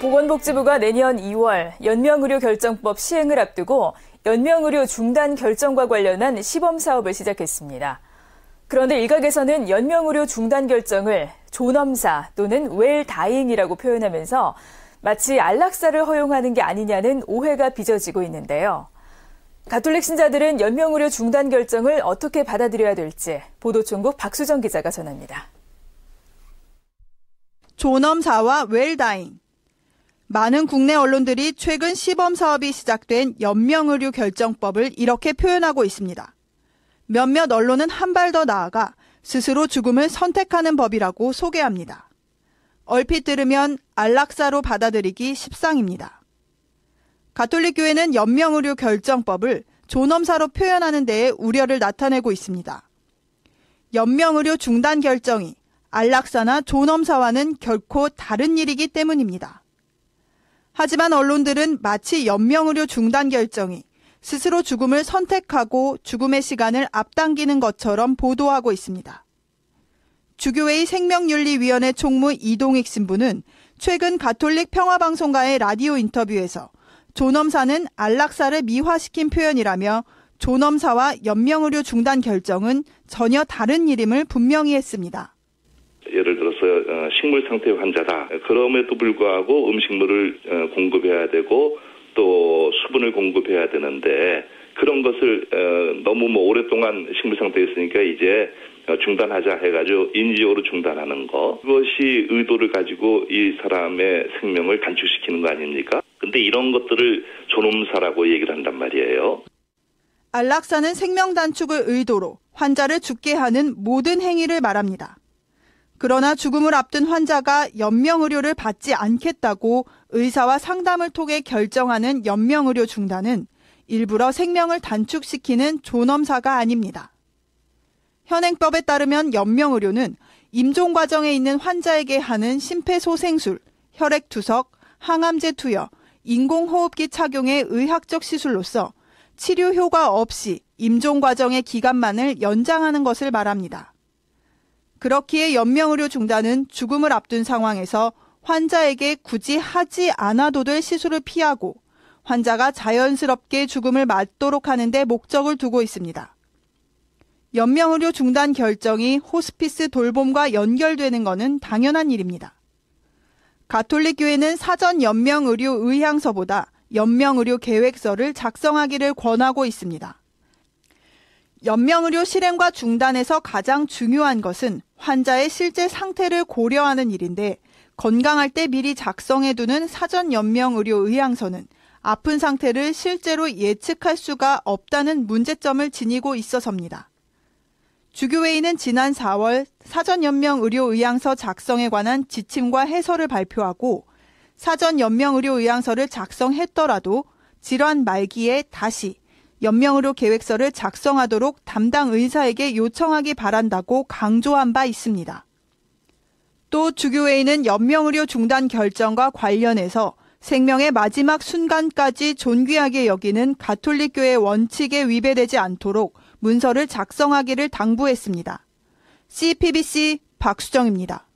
보건복지부가 내년 2월 연명의료결정법 시행을 앞두고 연명의료 중단 결정과 관련한 시범 사업을 시작했습니다. 그런데 일각에서는 연명의료 중단 결정을 존엄사 또는 웰 다잉이라고 표현하면서 마치 안락사를 허용하는 게 아니냐는 오해가 빚어지고 있는데요. 가톨릭 신자들은 연명의료 중단 결정을 어떻게 받아들여야 될지 보도총국 박수정 기자가 전합니다. 존엄사와 웰다잉, 많은 국내 언론들이 최근 시범 사업이 시작된 연명의류 결정법을 이렇게 표현하고 있습니다. 몇몇 언론은 한 발 더 나아가 스스로 죽음을 선택하는 법이라고 소개합니다. 얼핏 들으면 안락사로 받아들이기 십상입니다. 가톨릭 교회는 연명의류 결정법을 존엄사로 표현하는 데에 우려를 나타내고 있습니다. 연명의료 중단 결정이 안락사나 존엄사와는 결코 다른 일이기 때문입니다. 하지만 언론들은 마치 연명의료 중단 결정이 스스로 죽음을 선택하고 죽음의 시간을 앞당기는 것처럼 보도하고 있습니다. 주교회의 생명윤리위원회 총무 이동익 신부는 최근 가톨릭 평화방송가의 라디오 인터뷰에서 존엄사는 안락사를 미화시킨 표현이라며 존엄사와 연명의료 중단 결정은 전혀 다른 일임을 분명히 했습니다. 예를 들어서 어, 식물 상태 환자다. 그럼에도 불구하고 음식물을 어, 공급해야 되고 또 수분을 공급해야 되는데 그런 것을 어, 너무 뭐 오랫동안 식물 상태에 있으니까 이제 중단하자 해가지고 인지적으로 중단하는 거 그것이 의도를 가지고 이 사람의 생명을 단축시키는 거 아닙니까? 근데 이런 것들을 존엄사라고 얘기를 한단 말이에요. 안락사는 생명 단축을 의도로 환자를 죽게 하는 모든 행위를 말합니다. 그러나 죽음을 앞둔 환자가 연명의료를 받지 않겠다고 의사와 상담을 통해 결정하는 연명의료 중단은 일부러 생명을 단축시키는 존엄사가 아닙니다. 현행법에 따르면 연명의료는 임종 과정에 있는 환자에게 하는 심폐소생술, 혈액투석, 항암제 투여, 인공호흡기 착용의 의학적 시술로서 치료 효과 없이 임종 과정의 기간만을 연장하는 것을 말합니다. 그렇기에 연명의료 중단은 죽음을 앞둔 상황에서 환자에게 굳이 하지 않아도 될 시술을 피하고 환자가 자연스럽게 죽음을 맞도록 하는데 목적을 두고 있습니다. 연명의료 중단 결정이 호스피스 돌봄과 연결되는 것은 당연한 일입니다. 가톨릭 교회는 사전 연명의료 의향서보다 연명의료 계획서를 작성하기를 권하고 있습니다. 연명의료 실행과 중단에서 가장 중요한 것은 환자의 실제 상태를 고려하는 일인데 건강할 때 미리 작성해두는 사전 연명 의료 의향서는 아픈 상태를 실제로 예측할 수가 없다는 문제점을 지니고 있어서입니다. 주교회의는 지난 4월 사전연명 의료 의향서 작성에 관한 지침과 해설을 발표하고 사전연명 의료 의향서를 작성했더라도 질환 말기에 다시 연명으로 계획서를 작성하도록 담당 의사에게 요청하기 바란다고 강조한 바 있습니다. 또 주교회는 연명의료 중단 결정과 관련해서 생명의 마지막 순간까지 존귀하게 여기는 가톨릭교회 원칙에 위배되지 않도록 문서를 작성하기를 당부했습니다. CPBC 박수정입니다.